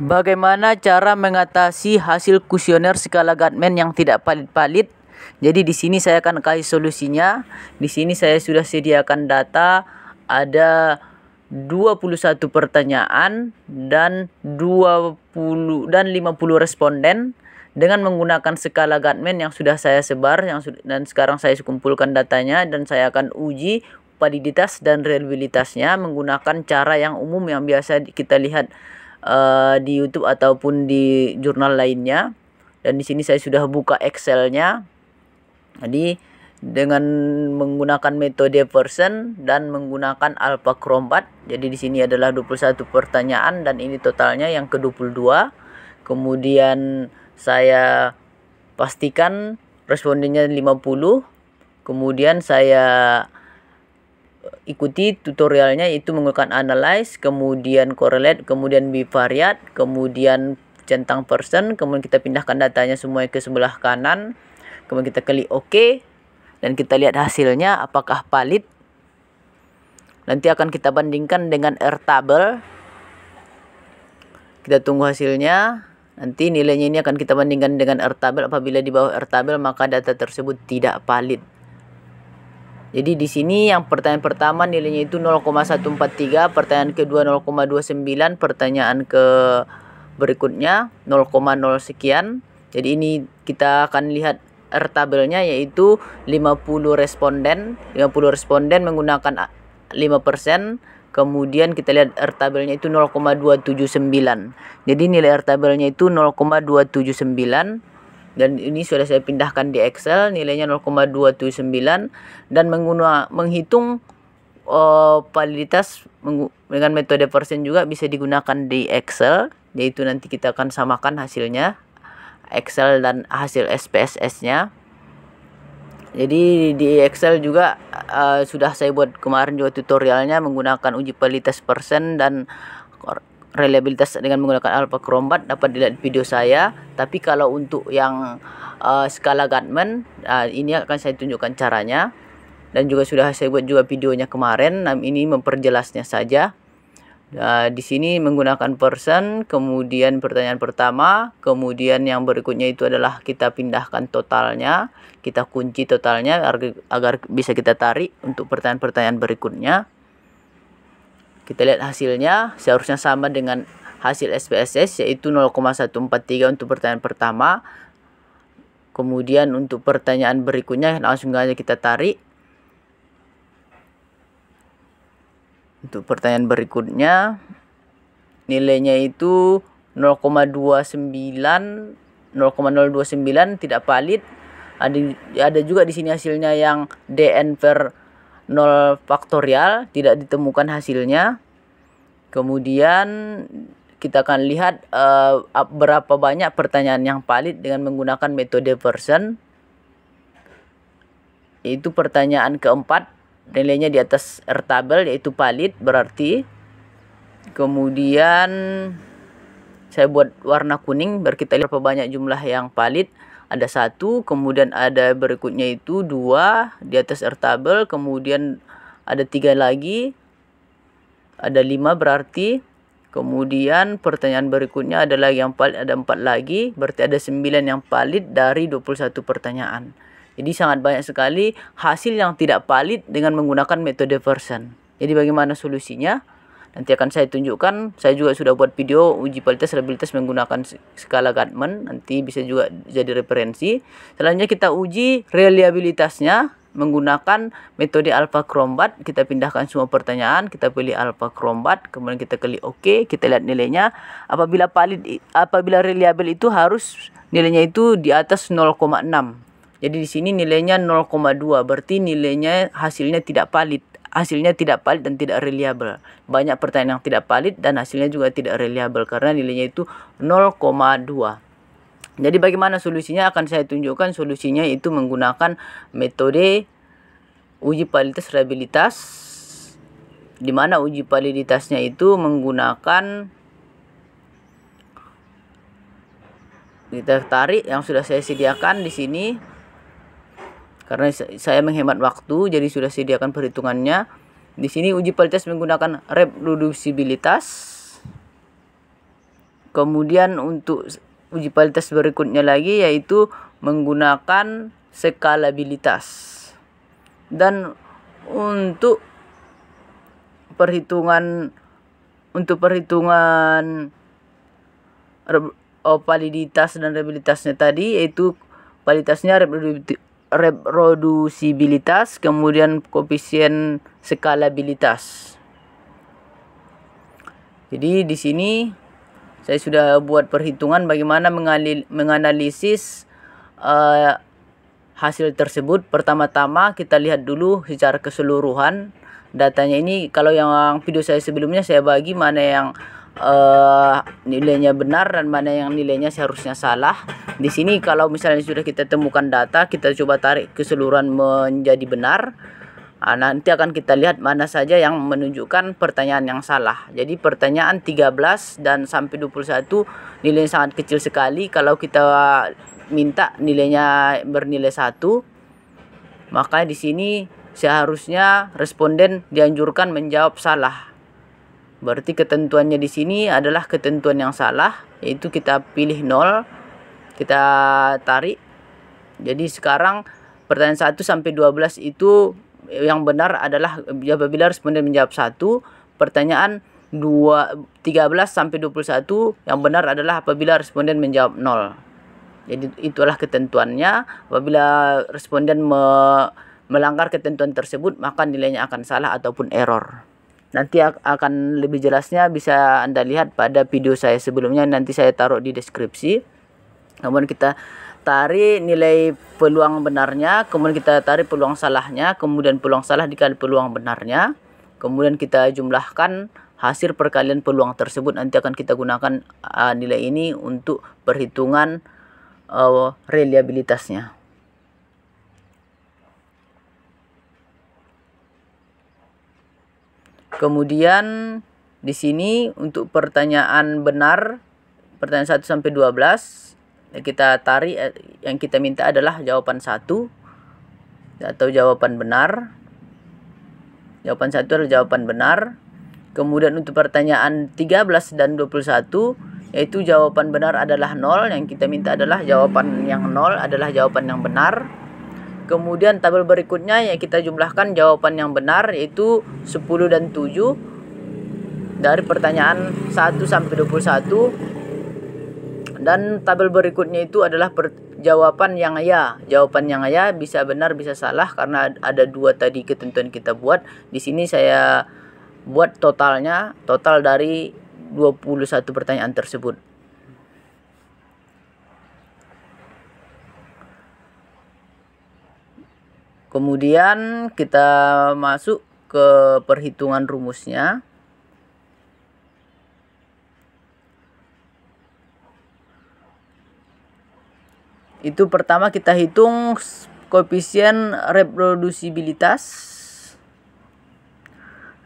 Bagaimana cara mengatasi hasil kuesioner skala Gatman yang tidak valid-valid? Jadi di sini saya akan kasih solusinya. Di sini saya sudah sediakan data ada 21 pertanyaan dan 20 dan 50 responden dengan menggunakan skala Gatman yang sudah saya sebar yang dan sekarang saya kumpulkan datanya dan saya akan uji validitas dan reliabilitasnya menggunakan cara yang umum yang biasa kita lihat uh, di YouTube ataupun di jurnal lainnya. Dan di sini saya sudah buka Excel-nya. Jadi dengan menggunakan metode person dan menggunakan alpha crombat. Jadi di sini adalah 21 pertanyaan dan ini totalnya yang ke-22. Kemudian saya pastikan respondennya 50. Kemudian saya ikuti tutorialnya itu menggunakan analyze, kemudian correlate, kemudian bivariat, kemudian centang person, kemudian kita pindahkan datanya semua ke sebelah kanan, kemudian kita klik OK, dan kita lihat hasilnya apakah valid. Nanti akan kita bandingkan dengan R Airtable. Kita tunggu hasilnya. Nanti nilainya ini akan kita bandingkan dengan R Airtable. Apabila di bawah R Airtable maka data tersebut tidak valid. Jadi di sini yang pertanyaan pertama nilainya itu 0,143, pertanyaan kedua 0,29, pertanyaan ke berikutnya 0,0 sekian. Jadi ini kita akan lihat R tabelnya yaitu 50 responden, 50 responden menggunakan 5%, kemudian kita lihat R tabelnya itu 0,279. Jadi nilai R tabelnya itu 0,279 dan ini sudah saya pindahkan di Excel nilainya 0,279 dan mengguna, menghitung uh, validitas dengan metode persen juga bisa digunakan di Excel yaitu nanti kita akan samakan hasilnya Excel dan hasil SPSS-nya jadi di Excel juga uh, sudah saya buat kemarin juga tutorialnya menggunakan uji validitas persen dan reliabilitas dengan menggunakan alpha Crombat dapat dilihat di video saya tapi kalau untuk yang uh, skala Gutman uh, ini akan saya tunjukkan caranya dan juga sudah saya buat juga videonya kemarin nah, ini memperjelasnya saja Nah, di sini menggunakan person, kemudian pertanyaan pertama, kemudian yang berikutnya itu adalah kita pindahkan totalnya, kita kunci totalnya agar, agar bisa kita tarik untuk pertanyaan-pertanyaan berikutnya. Kita lihat hasilnya seharusnya sama dengan hasil SPSS yaitu 0,143 untuk pertanyaan pertama. Kemudian untuk pertanyaan berikutnya langsung saja kita tarik. Untuk pertanyaan berikutnya nilainya itu 0,29 0,029 tidak valid. Ada ada juga di sini hasilnya yang DN per 0 faktorial tidak ditemukan hasilnya kemudian kita akan lihat uh, berapa banyak pertanyaan yang valid dengan menggunakan metode version itu pertanyaan keempat nilainya di atas R tabel yaitu valid berarti kemudian saya buat warna kuning biar kita lihat berapa banyak jumlah yang valid ada satu kemudian ada berikutnya itu dua di atas table kemudian ada tiga lagi ada lima berarti kemudian pertanyaan berikutnya adalah yang valid ada empat lagi berarti ada sembilan yang valid dari 21 pertanyaan jadi sangat banyak sekali hasil yang tidak valid dengan menggunakan metode version jadi bagaimana solusinya Nanti akan saya tunjukkan. Saya juga sudah buat video uji validitas reliabilitas menggunakan skala Gatman. Nanti bisa juga jadi referensi. Selanjutnya kita uji reliabilitasnya menggunakan metode alpha krombat kita pindahkan semua pertanyaan kita pilih alpha krombat kemudian kita klik ok kita lihat nilainya apabila valid apabila reliable itu harus nilainya itu di atas 0,6 jadi di sini nilainya 0,2 berarti nilainya hasilnya tidak valid hasilnya tidak valid dan tidak reliable. Banyak pertanyaan yang tidak valid dan hasilnya juga tidak reliable karena nilainya itu 0,2. Jadi bagaimana solusinya akan saya tunjukkan solusinya itu menggunakan metode uji validitas reliabilitas di mana uji validitasnya itu menggunakan kita tarik yang sudah saya sediakan di sini karena saya menghemat waktu jadi sudah sediakan perhitungannya di sini uji kualitas menggunakan reproduksibilitas kemudian untuk uji kualitas berikutnya lagi yaitu menggunakan skalabilitas dan untuk perhitungan untuk perhitungan oh, validitas dan reliabilitasnya tadi yaitu validitasnya reproduksi reproduksibilitas, kemudian koefisien skalabilitas. Jadi di sini saya sudah buat perhitungan bagaimana menganalisis uh, hasil tersebut. Pertama-tama kita lihat dulu secara keseluruhan datanya ini kalau yang video saya sebelumnya saya bagi mana yang uh, nilainya benar dan mana yang nilainya seharusnya salah. Di sini kalau misalnya sudah kita temukan data, kita coba tarik keseluruhan menjadi benar. Nah, nanti akan kita lihat mana saja yang menunjukkan pertanyaan yang salah. Jadi pertanyaan 13 dan sampai 21 nilai sangat kecil sekali kalau kita minta nilainya bernilai satu, Maka di sini seharusnya responden dianjurkan menjawab salah Berarti ketentuannya di sini adalah ketentuan yang salah, yaitu kita pilih nol kita tarik. Jadi sekarang pertanyaan 1 sampai 12 itu yang benar adalah apabila responden menjawab 1, pertanyaan 2 13 sampai 21 yang benar adalah apabila responden menjawab 0. Jadi itulah ketentuannya. Apabila responden me melanggar ketentuan tersebut, maka nilainya akan salah ataupun error. Nanti akan lebih jelasnya bisa Anda lihat pada video saya sebelumnya nanti saya taruh di deskripsi. Kemudian kita tarik nilai peluang benarnya, kemudian kita tarik peluang salahnya, kemudian peluang salah dikali peluang benarnya. Kemudian kita jumlahkan hasil perkalian peluang tersebut nanti akan kita gunakan nilai ini untuk perhitungan e, reliabilitasnya. Kemudian di sini untuk pertanyaan benar, pertanyaan 1 sampai 12 yang kita tarik eh, yang kita minta adalah jawaban 1 atau jawaban benar. Jawaban 1 adalah jawaban benar. Kemudian untuk pertanyaan 13 dan 21 yaitu jawaban benar adalah 0 yang kita minta adalah jawaban yang 0 adalah jawaban yang benar. Kemudian tabel berikutnya ya kita jumlahkan jawaban yang benar yaitu 10 dan 7 dari pertanyaan 1 sampai 21 dan tabel berikutnya itu adalah jawaban yang ya. Jawaban yang ya bisa benar bisa salah karena ada dua tadi ketentuan kita buat. Di sini saya buat totalnya, total dari 21 pertanyaan tersebut. Kemudian kita masuk ke perhitungan rumusnya. Itu pertama kita hitung koefisien reproduksibilitas.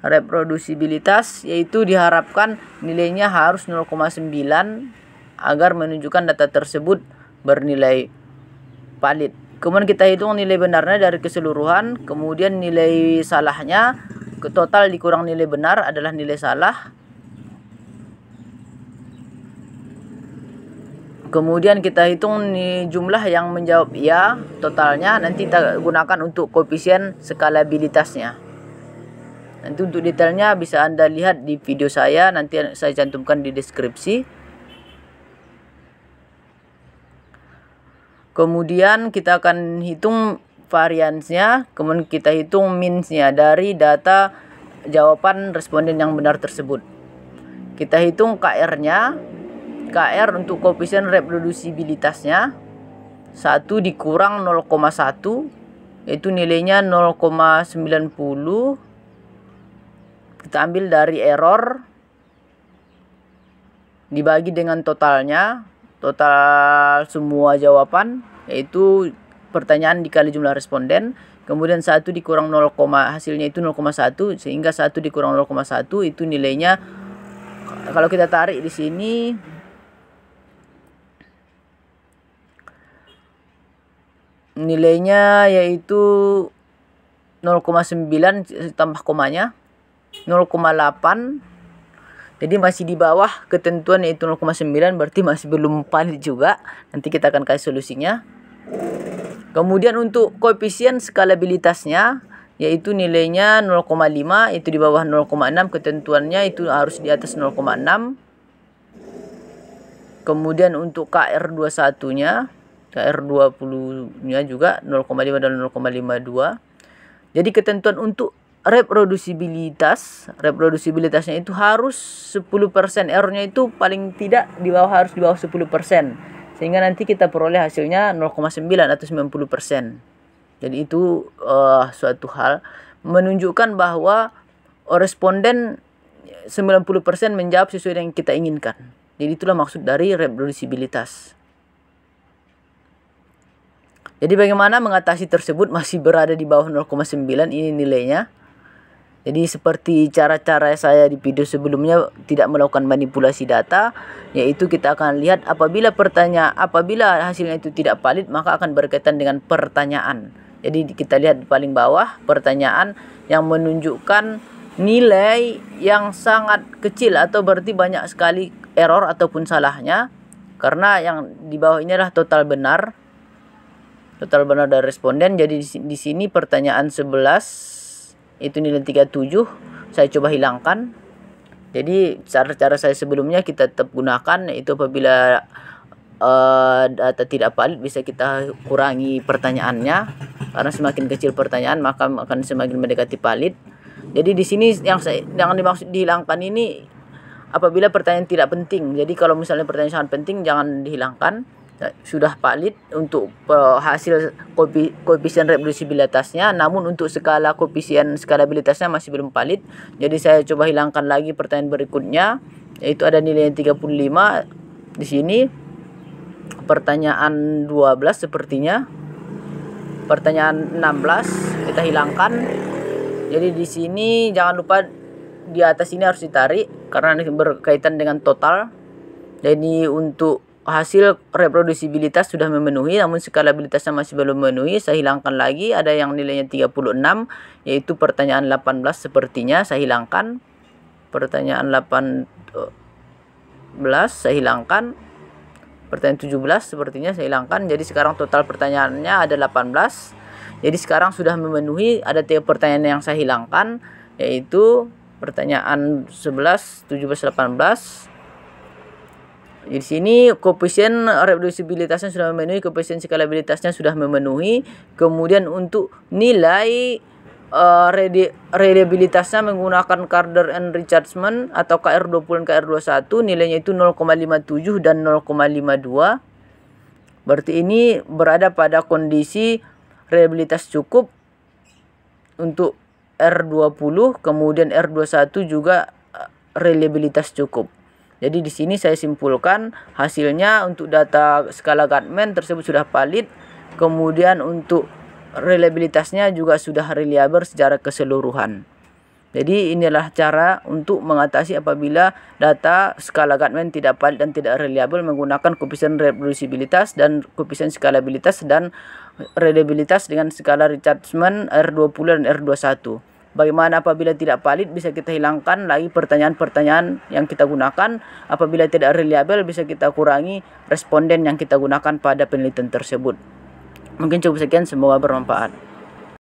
Reproduksibilitas yaitu diharapkan nilainya harus 0,9 agar menunjukkan data tersebut bernilai valid. Kemudian kita hitung nilai benarnya dari keseluruhan, kemudian nilai salahnya, total dikurang nilai benar adalah nilai salah. Kemudian kita hitung nih jumlah yang menjawab ya totalnya nanti kita gunakan untuk koefisien skalabilitasnya. Nanti untuk detailnya bisa Anda lihat di video saya nanti saya cantumkan di deskripsi. Kemudian kita akan hitung variansnya, kemudian kita hitung minsnya dari data jawaban responden yang benar tersebut. Kita hitung KR-nya, KR untuk koefisien reproduksibilitasnya 1 dikurang 0,1 itu nilainya 0,90 kita ambil dari error dibagi dengan totalnya total semua jawaban yaitu pertanyaan dikali jumlah responden kemudian satu dikurang 0, hasilnya itu 0,1 sehingga satu dikurang 0,1 itu nilainya kalau kita tarik di sini nilainya yaitu 0,9 tambah komanya 0,8 jadi masih di bawah ketentuan yaitu 0,9 berarti masih belum valid juga. Nanti kita akan kasih solusinya. Kemudian untuk koefisien skalabilitasnya yaitu nilainya 0,5 itu di bawah 0,6 ketentuannya itu harus di atas 0,6. Kemudian untuk KR21-nya KR20-nya juga 0,5 dan 0,52. Jadi ketentuan untuk reproduksibilitas reproduksibilitasnya itu harus 10% errornya itu paling tidak di bawah harus di bawah 10% sehingga nanti kita peroleh hasilnya 0,9 atau 90% jadi itu uh, suatu hal menunjukkan bahwa responden 90% menjawab sesuai yang kita inginkan jadi itulah maksud dari reproduksibilitas jadi bagaimana mengatasi tersebut masih berada di bawah 0,9 ini nilainya jadi seperti cara-cara saya di video sebelumnya tidak melakukan manipulasi data, yaitu kita akan lihat apabila pertanyaan apabila hasilnya itu tidak valid maka akan berkaitan dengan pertanyaan. Jadi kita lihat paling bawah pertanyaan yang menunjukkan nilai yang sangat kecil atau berarti banyak sekali error ataupun salahnya karena yang di bawah ini adalah total benar total benar dari responden jadi di sini pertanyaan 11 itu nilai 37 saya coba hilangkan jadi cara-cara saya sebelumnya kita tetap gunakan itu apabila uh, data tidak valid bisa kita kurangi pertanyaannya karena semakin kecil pertanyaan maka akan semakin mendekati valid jadi di sini yang saya yang dimaksud dihilangkan ini apabila pertanyaan tidak penting jadi kalau misalnya pertanyaan sangat penting jangan dihilangkan sudah valid untuk eh, hasil koefisien reproducibilitasnya namun untuk skala koefisien skalabilitasnya masih belum valid jadi saya coba hilangkan lagi pertanyaan berikutnya yaitu ada nilai 35 di sini pertanyaan 12 sepertinya pertanyaan 16 kita hilangkan jadi di sini jangan lupa di atas ini harus ditarik karena ini berkaitan dengan total jadi untuk hasil reproduksibilitas sudah memenuhi namun skalabilitasnya masih belum memenuhi saya hilangkan lagi ada yang nilainya 36 yaitu pertanyaan 18 sepertinya saya hilangkan pertanyaan 18 saya hilangkan pertanyaan 17 sepertinya saya hilangkan jadi sekarang total pertanyaannya ada 18 jadi sekarang sudah memenuhi ada tiga pertanyaan yang saya hilangkan yaitu pertanyaan 11 17 18 di sini koefisien reproduksibilitasnya sudah memenuhi, koefisien skalabilitasnya sudah memenuhi. Kemudian untuk nilai uh, eh, reliabilitasnya menggunakan and Richardson atau KR20 dan KR21, nilainya itu 0,57 dan 0,52. Berarti ini berada pada kondisi eh, reliabilitas cukup untuk R20, kemudian R21 juga reliabilitas cukup. Jadi di sini saya simpulkan hasilnya untuk data skala Gartman tersebut sudah valid. Kemudian untuk reliabilitasnya juga sudah reliable secara keseluruhan. Jadi inilah cara untuk mengatasi apabila data skala Gartman tidak valid dan tidak reliable menggunakan koefisien reproducibilitas dan koefisien skalabilitas dan reliabilitas dengan skala Richardson R20 dan R21. Bagaimana apabila tidak valid bisa kita hilangkan lagi pertanyaan-pertanyaan yang kita gunakan. Apabila tidak reliable bisa kita kurangi responden yang kita gunakan pada penelitian tersebut. Mungkin cukup sekian, semoga bermanfaat.